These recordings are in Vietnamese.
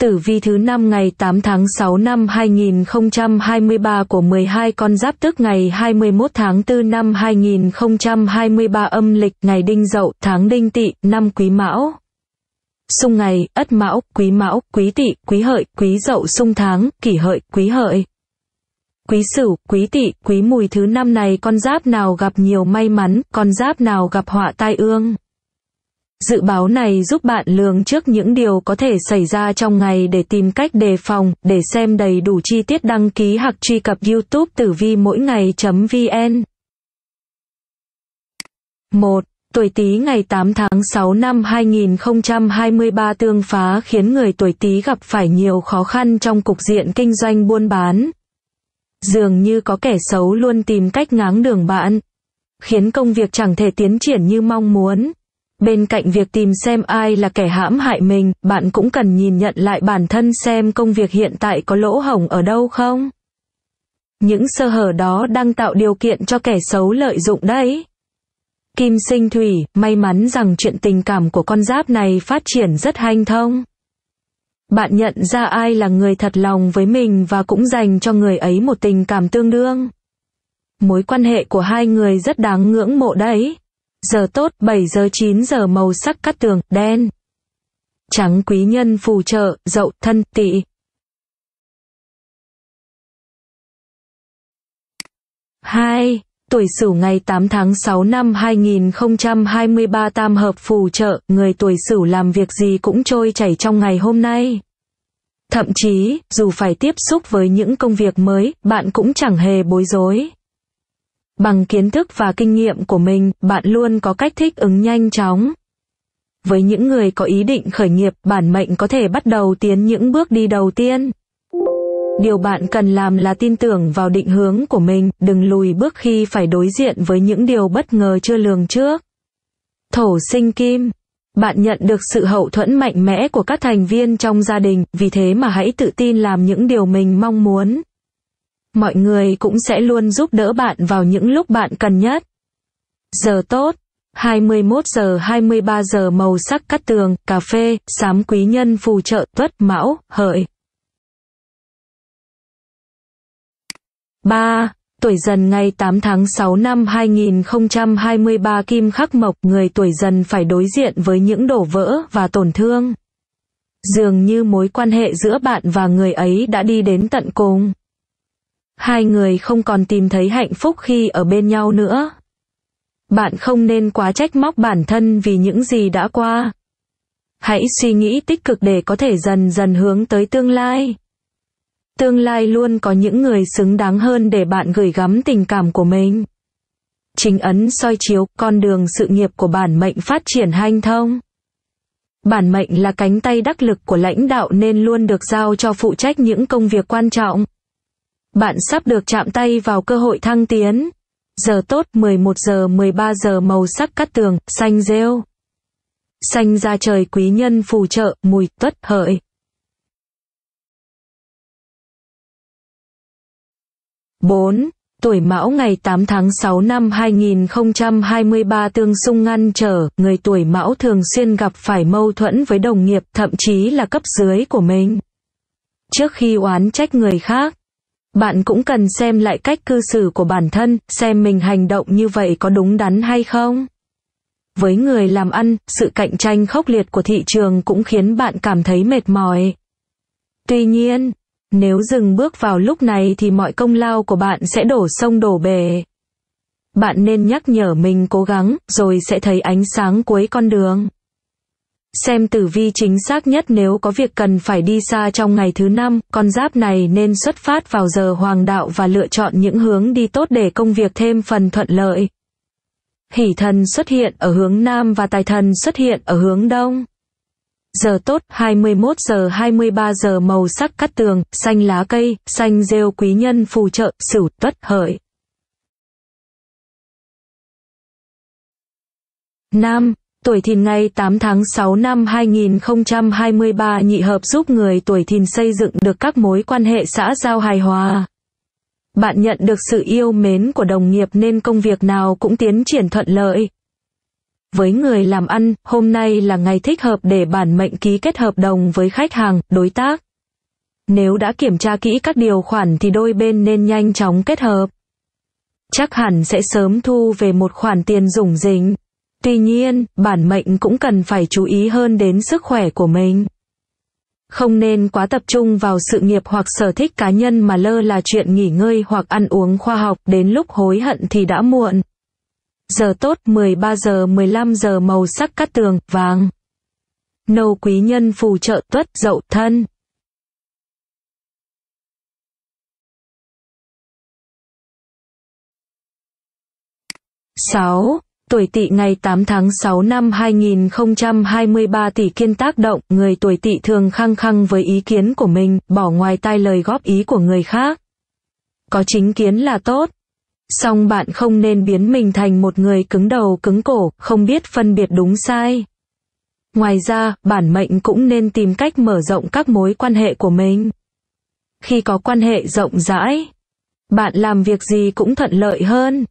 Tử vi thứ năm ngày 8 tháng 6 năm 2023 của 12 con giáp tức ngày 21 tháng 4 năm 2023 âm lịch ngày Đinh Dậu, tháng Đinh Tỵ, năm Quý Mão. Xung ngày, Ất Mão, Quý Mão, Quý Tỵ, Quý Hợi, Quý Dậu xung tháng, Kỷ Hợi, Quý Hợi. Quý Sửu, Quý Tỵ, Quý Mùi thứ năm này con giáp nào gặp nhiều may mắn, con giáp nào gặp họa tai ương. Dự báo này giúp bạn lường trước những điều có thể xảy ra trong ngày để tìm cách đề phòng, để xem đầy đủ chi tiết đăng ký hoặc truy cập YouTube tử vi mỗi ngày.vn. 1. Tuổi Tý ngày 8 tháng 6 năm 2023 tương phá khiến người tuổi Tý gặp phải nhiều khó khăn trong cục diện kinh doanh buôn bán. Dường như có kẻ xấu luôn tìm cách ngáng đường bạn, khiến công việc chẳng thể tiến triển như mong muốn Bên cạnh việc tìm xem ai là kẻ hãm hại mình, bạn cũng cần nhìn nhận lại bản thân xem công việc hiện tại có lỗ hổng ở đâu không. Những sơ hở đó đang tạo điều kiện cho kẻ xấu lợi dụng đấy. Kim sinh thủy, may mắn rằng chuyện tình cảm của con giáp này phát triển rất hanh thông. Bạn nhận ra ai là người thật lòng với mình và cũng dành cho người ấy một tình cảm tương đương. Mối quan hệ của hai người rất đáng ngưỡng mộ đấy. Giờ tốt 7 giờ 9 giờ màu sắc cắt tường, đen. Trắng quý nhân phù trợ, dậu, thân, tỵ. hai Tuổi Sửu ngày 8 tháng 6 năm 2023 tam hợp phù trợ, người tuổi Sửu làm việc gì cũng trôi chảy trong ngày hôm nay. Thậm chí, dù phải tiếp xúc với những công việc mới, bạn cũng chẳng hề bối rối. Bằng kiến thức và kinh nghiệm của mình, bạn luôn có cách thích ứng nhanh chóng. Với những người có ý định khởi nghiệp, bản mệnh có thể bắt đầu tiến những bước đi đầu tiên. Điều bạn cần làm là tin tưởng vào định hướng của mình, đừng lùi bước khi phải đối diện với những điều bất ngờ chưa lường trước. Thổ sinh kim bạn nhận được sự hậu thuẫn mạnh mẽ của các thành viên trong gia đình, vì thế mà hãy tự tin làm những điều mình mong muốn mọi người cũng sẽ luôn giúp đỡ bạn vào những lúc bạn cần nhất. Giờ tốt, 21 giờ 23 giờ màu sắc cắt tường, cà phê, sám quý nhân phù trợ tuất mão, hợi. 3. Tuổi dần ngày 8 tháng 6 năm 2023 Kim Khắc Mộc người tuổi dần phải đối diện với những đổ vỡ và tổn thương. Dường như mối quan hệ giữa bạn và người ấy đã đi đến tận cùng hai người không còn tìm thấy hạnh phúc khi ở bên nhau nữa. Bạn không nên quá trách móc bản thân vì những gì đã qua. Hãy suy nghĩ tích cực để có thể dần dần hướng tới tương lai. Tương lai luôn có những người xứng đáng hơn để bạn gửi gắm tình cảm của mình. Chính ấn soi chiếu con đường sự nghiệp của bản mệnh phát triển hanh thông. Bản mệnh là cánh tay đắc lực của lãnh đạo nên luôn được giao cho phụ trách những công việc quan trọng. Bạn sắp được chạm tay vào cơ hội thăng tiến. Giờ tốt 11 giờ 13 giờ màu sắc cắt tường, xanh rêu. Xanh ra trời quý nhân phù trợ, mùi tuất hợi. bốn Tuổi Mão ngày 8 tháng 6 năm 2023 tương xung ngăn trở, người tuổi Mão thường xuyên gặp phải mâu thuẫn với đồng nghiệp, thậm chí là cấp dưới của mình. Trước khi oán trách người khác, bạn cũng cần xem lại cách cư xử của bản thân, xem mình hành động như vậy có đúng đắn hay không. Với người làm ăn, sự cạnh tranh khốc liệt của thị trường cũng khiến bạn cảm thấy mệt mỏi. Tuy nhiên, nếu dừng bước vào lúc này thì mọi công lao của bạn sẽ đổ sông đổ bể. Bạn nên nhắc nhở mình cố gắng, rồi sẽ thấy ánh sáng cuối con đường. Xem tử vi chính xác nhất nếu có việc cần phải đi xa trong ngày thứ năm, con giáp này nên xuất phát vào giờ hoàng đạo và lựa chọn những hướng đi tốt để công việc thêm phần thuận lợi. Hỷ thần xuất hiện ở hướng nam và tài thần xuất hiện ở hướng đông. Giờ tốt 21 giờ 23 giờ màu sắc cắt tường, xanh lá cây, xanh rêu quý nhân phù trợ, sửu tuất hợi. Nam Tuổi Thìn ngày 8 tháng 6 năm 2023 nhị hợp giúp người tuổi Thìn xây dựng được các mối quan hệ xã giao hài hòa. Bạn nhận được sự yêu mến của đồng nghiệp nên công việc nào cũng tiến triển thuận lợi. Với người làm ăn, hôm nay là ngày thích hợp để bản mệnh ký kết hợp đồng với khách hàng, đối tác. Nếu đã kiểm tra kỹ các điều khoản thì đôi bên nên nhanh chóng kết hợp. Chắc hẳn sẽ sớm thu về một khoản tiền rủng rỉnh. Tuy nhiên, bản mệnh cũng cần phải chú ý hơn đến sức khỏe của mình. Không nên quá tập trung vào sự nghiệp hoặc sở thích cá nhân mà lơ là chuyện nghỉ ngơi hoặc ăn uống khoa học đến lúc hối hận thì đã muộn. Giờ tốt 13 giờ 15 giờ màu sắc cát tường, vàng. Nâu quý nhân phù trợ tuất dậu thân. sáu tuổi tỵ ngày 8 tháng 6 năm 2023 tỷ kiên tác động, người tuổi tỵ thường khăng khăng với ý kiến của mình, bỏ ngoài tai lời góp ý của người khác. Có chính kiến là tốt. Song bạn không nên biến mình thành một người cứng đầu cứng cổ, không biết phân biệt đúng sai. Ngoài ra, bản mệnh cũng nên tìm cách mở rộng các mối quan hệ của mình. Khi có quan hệ rộng rãi, bạn làm việc gì cũng thuận lợi hơn.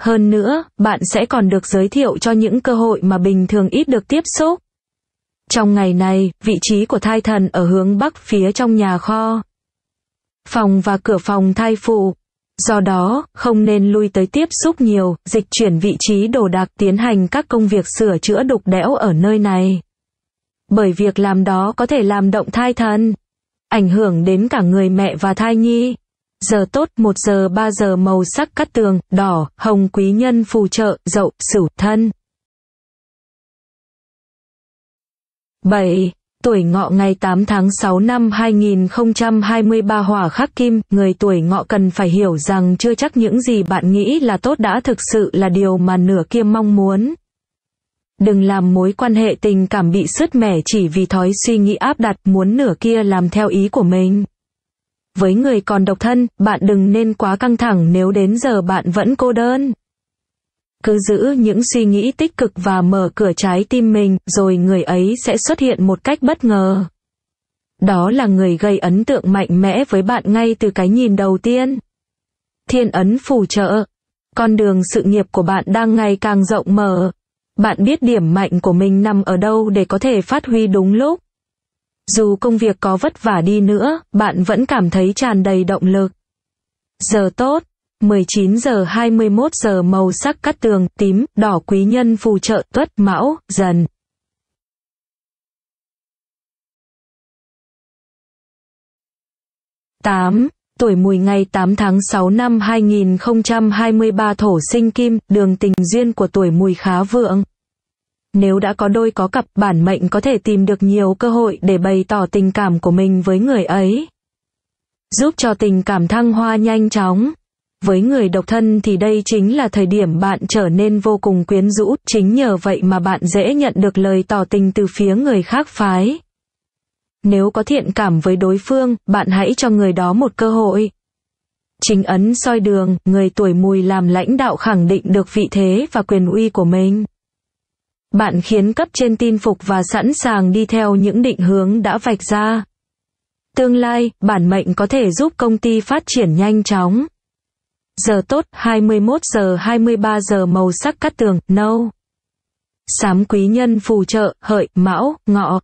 Hơn nữa, bạn sẽ còn được giới thiệu cho những cơ hội mà bình thường ít được tiếp xúc. Trong ngày này, vị trí của thai thần ở hướng bắc phía trong nhà kho. Phòng và cửa phòng thai phụ. Do đó, không nên lui tới tiếp xúc nhiều, dịch chuyển vị trí đồ đạc tiến hành các công việc sửa chữa đục đẽo ở nơi này. Bởi việc làm đó có thể làm động thai thần, ảnh hưởng đến cả người mẹ và thai nhi giờ tốt 1 giờ 3 giờ màu sắc cắt tường, đỏ, hồng quý nhân phù trợ, dậu, sửu, thân. 7. Tuổi ngọ ngày 8 tháng 6 năm 2023 hỏa khắc kim, người tuổi ngọ cần phải hiểu rằng chưa chắc những gì bạn nghĩ là tốt đã thực sự là điều mà nửa kia mong muốn. Đừng làm mối quan hệ tình cảm bị sứt mẻ chỉ vì thói suy nghĩ áp đặt muốn nửa kia làm theo ý của mình với người còn độc thân, bạn đừng nên quá căng thẳng nếu đến giờ bạn vẫn cô đơn. Cứ giữ những suy nghĩ tích cực và mở cửa trái tim mình, rồi người ấy sẽ xuất hiện một cách bất ngờ. Đó là người gây ấn tượng mạnh mẽ với bạn ngay từ cái nhìn đầu tiên. Thiên ấn phù trợ. Con đường sự nghiệp của bạn đang ngày càng rộng mở. Bạn biết điểm mạnh của mình nằm ở đâu để có thể phát huy đúng lúc. Dù công việc có vất vả đi nữa, bạn vẫn cảm thấy tràn đầy động lực. Giờ tốt, 19 giờ 21 giờ màu sắc cắt tường, tím, đỏ quý nhân phù trợ tuất mão, dần. tám Tuổi mùi ngày 8 tháng 6 năm 2023 thổ sinh kim, đường tình duyên của tuổi mùi khá vượng. Nếu đã có đôi có cặp bản mệnh có thể tìm được nhiều cơ hội để bày tỏ tình cảm của mình với người ấy. Giúp cho tình cảm thăng hoa nhanh chóng. Với người độc thân thì đây chính là thời điểm bạn trở nên vô cùng quyến rũ, chính nhờ vậy mà bạn dễ nhận được lời tỏ tình từ phía người khác phái. Nếu có thiện cảm với đối phương, bạn hãy cho người đó một cơ hội. Chính ấn soi đường, người tuổi mùi làm lãnh đạo khẳng định được vị thế và quyền uy của mình bạn khiến cấp trên tin phục và sẵn sàng đi theo những định hướng đã vạch ra. Tương lai, bản mệnh có thể giúp công ty phát triển nhanh chóng. Giờ tốt 21 giờ 23 giờ màu sắc cắt tường, nâu. Sám quý nhân phù trợ, hợi, mão, ngọ.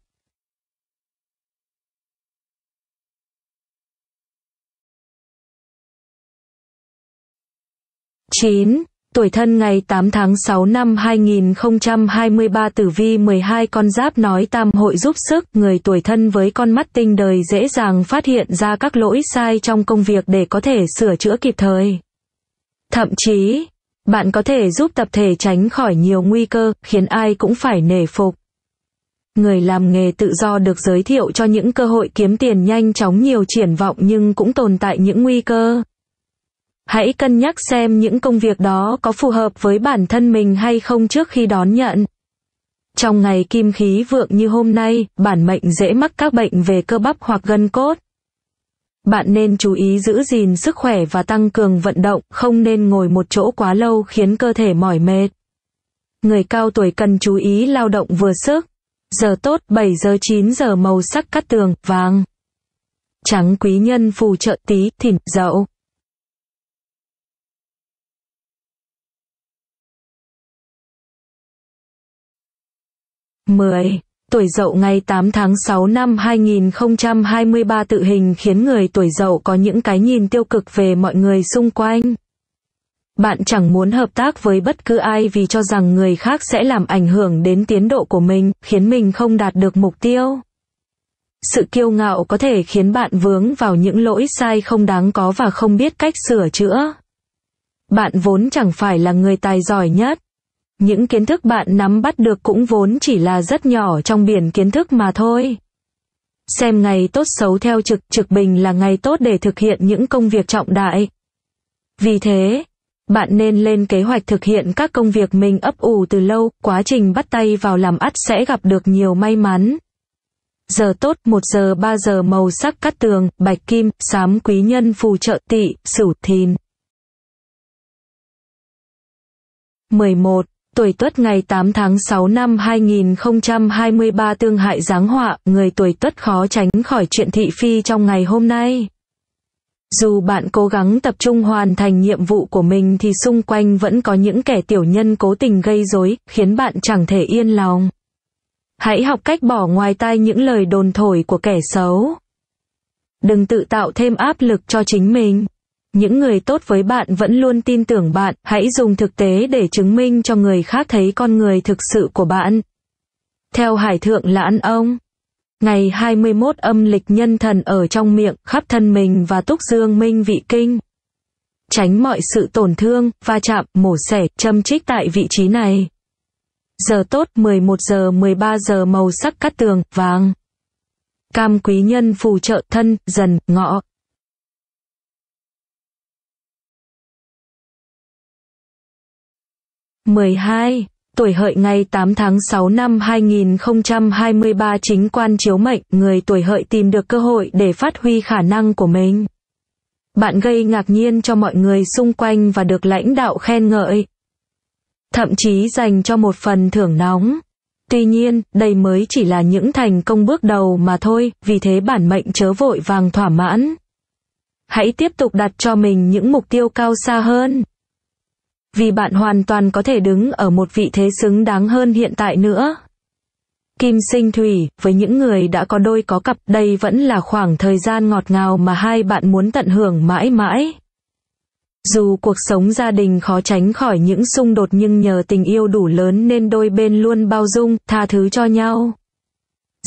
chín Tuổi thân ngày 8 tháng 6 năm 2023 tử vi 12 con giáp nói tam hội giúp sức, người tuổi thân với con mắt tinh đời dễ dàng phát hiện ra các lỗi sai trong công việc để có thể sửa chữa kịp thời. Thậm chí, bạn có thể giúp tập thể tránh khỏi nhiều nguy cơ, khiến ai cũng phải nể phục. Người làm nghề tự do được giới thiệu cho những cơ hội kiếm tiền nhanh chóng nhiều triển vọng nhưng cũng tồn tại những nguy cơ. Hãy cân nhắc xem những công việc đó có phù hợp với bản thân mình hay không trước khi đón nhận. Trong ngày kim khí vượng như hôm nay, bản mệnh dễ mắc các bệnh về cơ bắp hoặc gân cốt. Bạn nên chú ý giữ gìn sức khỏe và tăng cường vận động, không nên ngồi một chỗ quá lâu khiến cơ thể mỏi mệt. Người cao tuổi cần chú ý lao động vừa sức. Giờ tốt 7 giờ 9 giờ màu sắc cắt tường, vàng. Trắng quý nhân phù trợ tí, thìn, dậu. 10. Tuổi dậu ngày 8 tháng 6 năm 2023 tự hình khiến người tuổi dậu có những cái nhìn tiêu cực về mọi người xung quanh. Bạn chẳng muốn hợp tác với bất cứ ai vì cho rằng người khác sẽ làm ảnh hưởng đến tiến độ của mình, khiến mình không đạt được mục tiêu. Sự kiêu ngạo có thể khiến bạn vướng vào những lỗi sai không đáng có và không biết cách sửa chữa. Bạn vốn chẳng phải là người tài giỏi nhất, những kiến thức bạn nắm bắt được cũng vốn chỉ là rất nhỏ trong biển kiến thức mà thôi. Xem ngày tốt xấu theo trực, trực bình là ngày tốt để thực hiện những công việc trọng đại. Vì thế, bạn nên lên kế hoạch thực hiện các công việc mình ấp ủ từ lâu, quá trình bắt tay vào làm ắt sẽ gặp được nhiều may mắn. Giờ tốt, 1 giờ 3 giờ màu sắc cắt tường, bạch kim, sám quý nhân phù trợ tỵ, sửu thìn. 11. Tuổi Tuất ngày 8 tháng 6 năm 2023 tương hại giáng họa, người tuổi Tuất khó tránh khỏi chuyện thị phi trong ngày hôm nay. Dù bạn cố gắng tập trung hoàn thành nhiệm vụ của mình thì xung quanh vẫn có những kẻ tiểu nhân cố tình gây rối, khiến bạn chẳng thể yên lòng. Hãy học cách bỏ ngoài tai những lời đồn thổi của kẻ xấu. Đừng tự tạo thêm áp lực cho chính mình những người tốt với bạn vẫn luôn tin tưởng bạn hãy dùng thực tế để chứng minh cho người khác thấy con người thực sự của bạn theo hải thượng lãn ông ngày 21 âm lịch nhân thần ở trong miệng khắp thân mình và túc dương minh vị kinh tránh mọi sự tổn thương va chạm mổ xẻ châm trích tại vị trí này giờ tốt 11 giờ 13 giờ màu sắc cắt tường vàng cam quý nhân phù trợ thân dần ngọ 12. Tuổi hợi ngày 8 tháng 6 năm 2023 chính quan chiếu mệnh, người tuổi hợi tìm được cơ hội để phát huy khả năng của mình. Bạn gây ngạc nhiên cho mọi người xung quanh và được lãnh đạo khen ngợi. Thậm chí dành cho một phần thưởng nóng. Tuy nhiên, đây mới chỉ là những thành công bước đầu mà thôi, vì thế bản mệnh chớ vội vàng thỏa mãn. Hãy tiếp tục đặt cho mình những mục tiêu cao xa hơn vì bạn hoàn toàn có thể đứng ở một vị thế xứng đáng hơn hiện tại nữa. Kim sinh thủy, với những người đã có đôi có cặp, đây vẫn là khoảng thời gian ngọt ngào mà hai bạn muốn tận hưởng mãi mãi. Dù cuộc sống gia đình khó tránh khỏi những xung đột nhưng nhờ tình yêu đủ lớn nên đôi bên luôn bao dung, tha thứ cho nhau.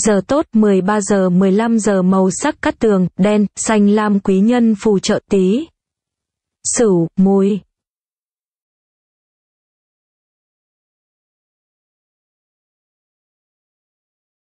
Giờ tốt 13 giờ 15 giờ màu sắc cắt tường, đen, xanh lam quý nhân phù trợ tí. Sửu, mùi.